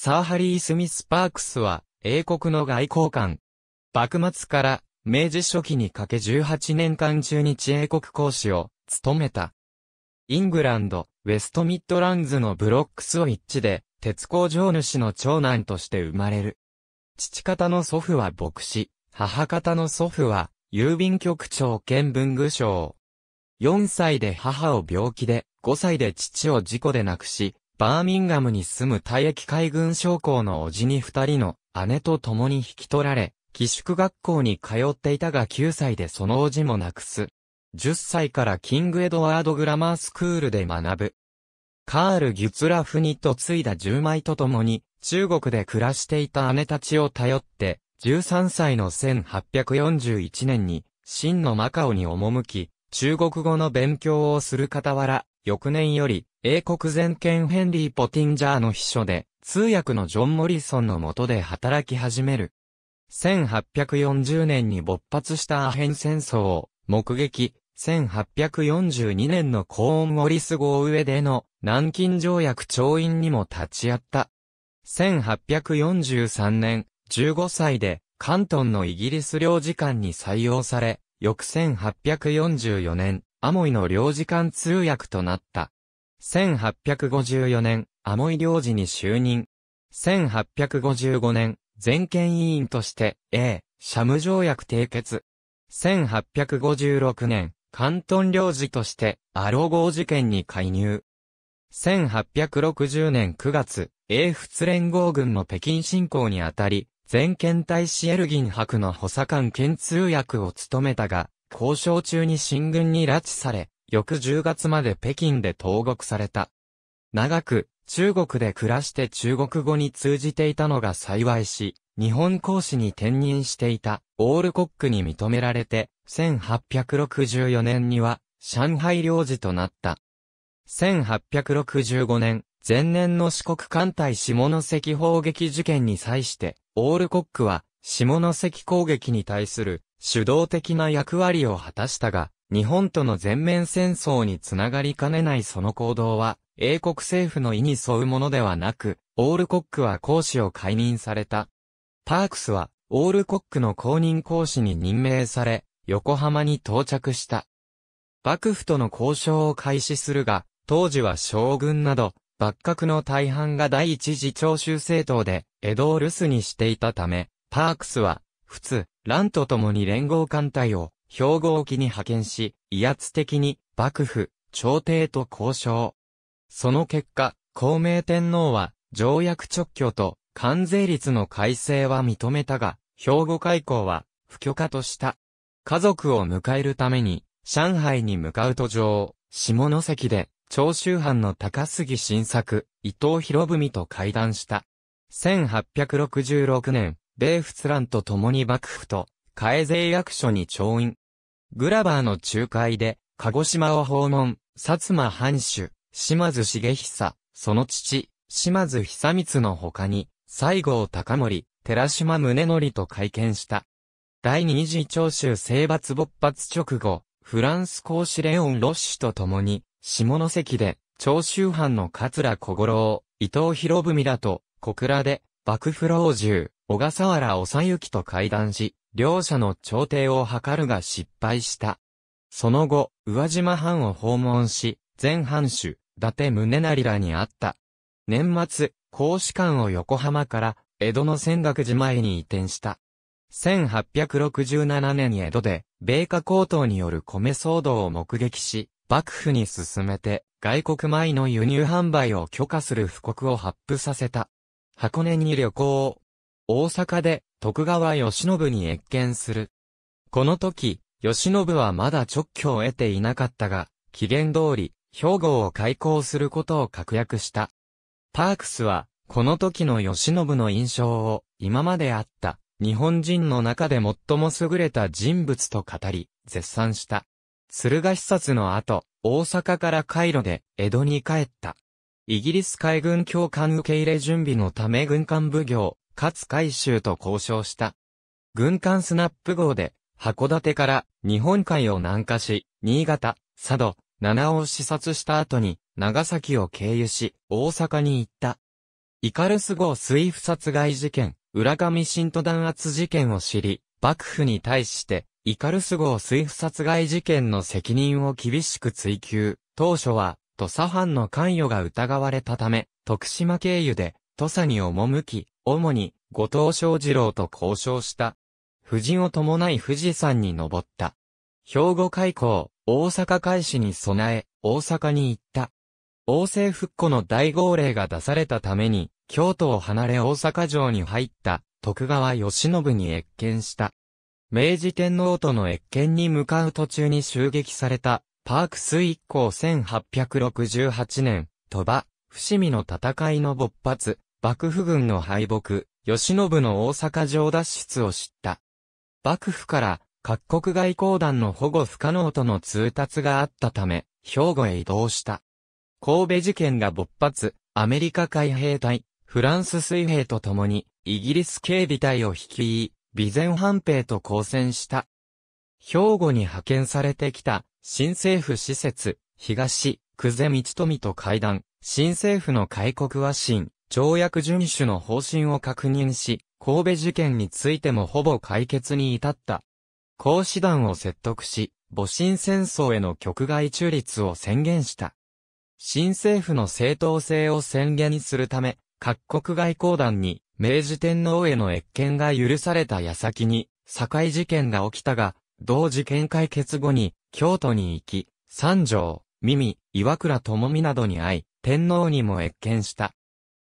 サーハリー・スミス・パークスは、英国の外交官。幕末から明治初期にかけ18年間中日英国公使を務めた。イングランド、ウェストミッドランズのブロックスを一致で、鉄工場主の長男として生まれる。父方の祖父は牧師、母方の祖父は、郵便局長兼文具商。4歳で母を病気で、5歳で父を事故で亡くし、バーミンガムに住む退役海軍将校の叔父に二人の姉と共に引き取られ、寄宿学校に通っていたが9歳でその叔父も亡くす。10歳からキングエドワード・グラマースクールで学ぶ。カール・ギュツラフに嫁いだ10枚と共に、中国で暮らしていた姉たちを頼って、13歳の1841年に、真のマカオに赴き、中国語の勉強をする傍ら、翌年より、英国全権ヘンリー・ポティンジャーの秘書で、通訳のジョン・モリソンの下で働き始める。1840年に勃発したアヘン戦争を目撃、1842年のコーン・モリス号上での南京条約調印にも立ち会った。1843年、15歳で関東のイギリス領事館に採用され、翌1844年、アモイの領事館通訳となった。1854年、アモイ領事に就任。1855年、全権委員として、A、シャム条約締結。1856年、関東領事として、アロ号事件に介入。1860年9月、英仏連合軍の北京侵攻にあたり、全権大使エルギン博の補佐官兼通訳を務めたが、交渉中に新軍に拉致され、翌10月まで北京で投獄された。長く、中国で暮らして中国語に通じていたのが幸いし、日本講師に転任していたオールコックに認められて、1864年には上海領事となった。1865年、前年の四国艦隊下関砲撃事件に際して、オールコックは下関攻撃に対する主導的な役割を果たしたが、日本との全面戦争につながりかねないその行動は、英国政府の意に沿うものではなく、オールコックは講師を解任された。パークスは、オールコックの公認講師に任命され、横浜に到着した。幕府との交渉を開始するが、当時は将軍など、幕閣の大半が第一次徴収政党で、江戸を留守にしていたため、パークスは、普通、乱と共に連合艦隊を兵庫沖に派遣し、威圧的に幕府、朝廷と交渉。その結果、孔明天皇は条約直挙と関税率の改正は認めたが、兵庫開港は不許可とした。家族を迎えるために、上海に向かう途上、下関で、長州藩の高杉晋作、伊藤博文と会談した。1866年、米仏蘭と共に幕府と、海税役所に調印。グラバーの仲介で、鹿児島を訪問、薩摩藩主、島津重久、その父、島津久光の他に、西郷隆盛、寺島宗則と会見した。第二次長州征伐勃発直後、フランス公使レオン・ロッシュと共に、下関で、長州藩の桂小五郎、伊藤博文らと、小倉で、幕府老中、小笠原正幸と会談し、両者の調停を図るが失敗した。その後、宇和島藩を訪問し、前藩主、伊達宗成らに会った。年末、公使館を横浜から、江戸の仙岳寺前に移転した。1867年に江戸で、米価高騰による米騒動を目撃し、幕府に進めて、外国米の輸入販売を許可する布告を発布させた。箱根に旅行を、大阪で徳川慶喜に謁見する。この時、慶喜はまだ直居を得ていなかったが、期限通り、兵庫を開港することを確約した。パークスは、この時の慶喜の印象を、今まであった、日本人の中で最も優れた人物と語り、絶賛した。駿河視察の後、大阪から回路で江戸に帰った。イギリス海軍教官受け入れ準備のため軍艦奉行、勝海舟と交渉した。軍艦スナップ号で、函館から日本海を南下し、新潟、佐渡、七尾を視察した後に、長崎を経由し、大阪に行った。イカルス号水不殺害事件、浦上信徒弾圧事件を知り、幕府に対して、イカルス号水不殺害事件の責任を厳しく追及、当初は、土佐藩の関与が疑われたため、徳島経由で、土佐に赴き、主に後藤正二郎と交渉した。夫人を伴い富士山に登った。兵庫開港、大阪開始に備え、大阪に行った。王政復古の大号令が出されたために、京都を離れ大阪城に入った徳川慶喜に越見した。明治天皇との越見に向かう途中に襲撃された、パークス一行1868年、鳥羽、伏見の戦いの勃発、幕府軍の敗北、慶喜の大阪城脱出を知った。幕府から各国外交団の保護不可能との通達があったため、兵庫へ移動した。神戸事件が勃発、アメリカ海兵隊、フランス水兵と共に、イギリス警備隊を率い、備前半兵と交戦した。兵庫に派遣されてきた、新政府施設、東、久世道富と会談、新政府の開国は新、条約遵守の方針を確認し、神戸事件についてもほぼ解決に至った。孔子団を説得し、戊辰戦争への局外中立を宣言した。新政府の正当性を宣言するため、各国外交団に明治天皇への越権が許された矢先に、堺事件が起きたが、同事件解決後に、京都に行き、三条、耳、岩倉智美などに会い、天皇にも越権した。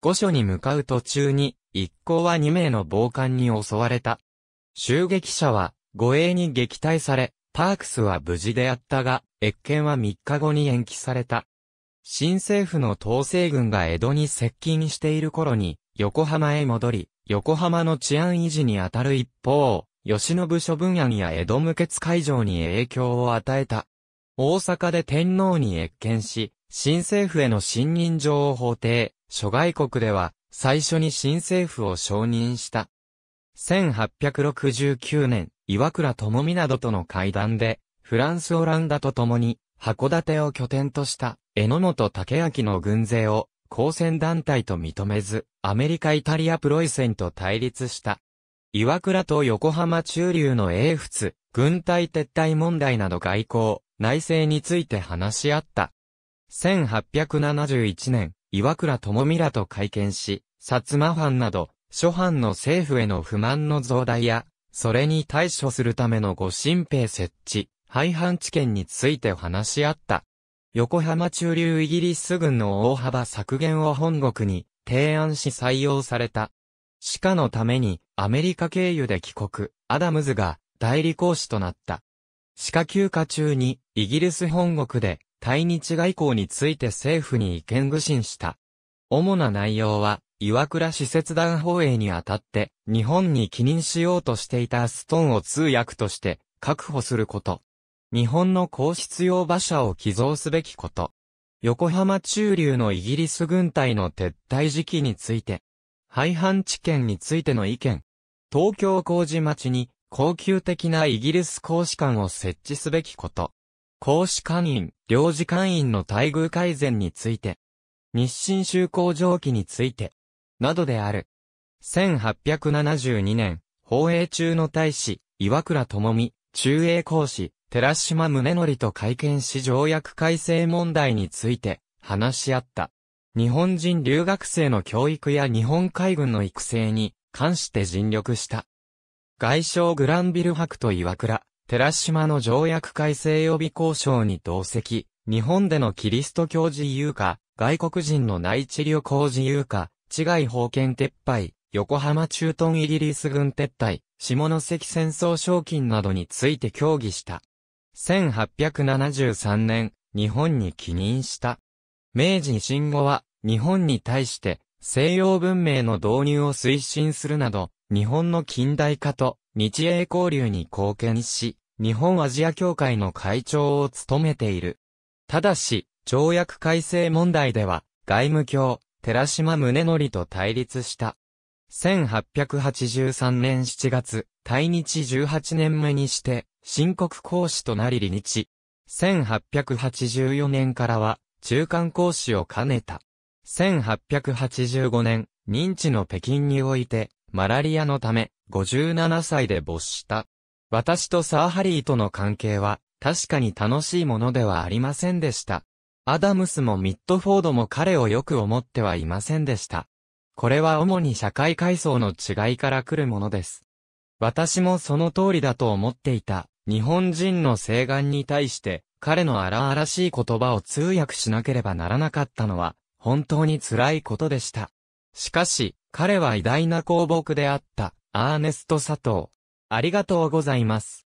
御所に向かう途中に、一行は2名の暴漢に襲われた。襲撃者は、護衛に撃退され、パークスは無事であったが、越見は3日後に延期された。新政府の統制軍が江戸に接近している頃に、横浜へ戻り、横浜の治安維持に当たる一方、吉部諸分案や江戸無血会場に影響を与えた。大阪で天皇に謁見し、新政府への信任状を法廷、諸外国では最初に新政府を承認した。1869年、岩倉智美などとの会談で、フランス・オランダと共に、函館を拠点とした、榎本武明の軍勢を、交戦団体と認めず、アメリカ・イタリア・プロイセンと対立した。岩倉と横浜中流の英仏、軍隊撤退問題など外交、内政について話し合った。1871年、岩倉智美らと会見し、薩摩藩など、諸藩の政府への不満の増大や、それに対処するための御神兵設置、廃藩置県について話し合った。横浜中流イギリス軍の大幅削減を本国に提案し採用された。鹿のためにアメリカ経由で帰国、アダムズが代理講師となった。歯科休暇中にイギリス本国で対日外交について政府に意見具信した。主な内容は、岩倉使節団放映にあたって、日本に帰任しようとしていたストーンを通訳として確保すること。日本の皇室用馬車を寄贈すべきこと。横浜中流のイギリス軍隊の撤退時期について、廃藩置県についての意見、東京麹町に高級的なイギリス公使館を設置すべきこと。公使官員、領事官員の待遇改善について、日清修航場期について、などである。1872年、放映中の大使、岩倉智美、中英公使、寺島宗則と会見し条約改正問題について、話し合った。日本人留学生の教育や日本海軍の育成に関して尽力した。外相グランビル博と岩倉、寺島の条約改正予備交渉に同席、日本でのキリスト教自由化、外国人の内地旅行自由化、違外法権撤廃、横浜駐屯イギリス軍撤退、下関戦争賞金などについて協議した。1873年、日本に帰任した。明治維新後は、日本に対して、西洋文明の導入を推進するなど、日本の近代化と日英交流に貢献し、日本アジア協会の会長を務めている。ただし、条約改正問題では、外務卿、寺島宗則と対立した。1883年7月、対日18年目にして、新国公使となり離日。1884年からは、中間公使を兼ねた。1885年、認知の北京において、マラリアのため、57歳で没した。私とサーハリーとの関係は、確かに楽しいものではありませんでした。アダムスもミッドフォードも彼をよく思ってはいませんでした。これは主に社会階層の違いから来るものです。私もその通りだと思っていた、日本人の請願に対して、彼の荒々しい言葉を通訳しなければならなかったのは、本当に辛いことでした。しかし、彼は偉大な公僕であった、アーネスト・佐藤。ありがとうございます。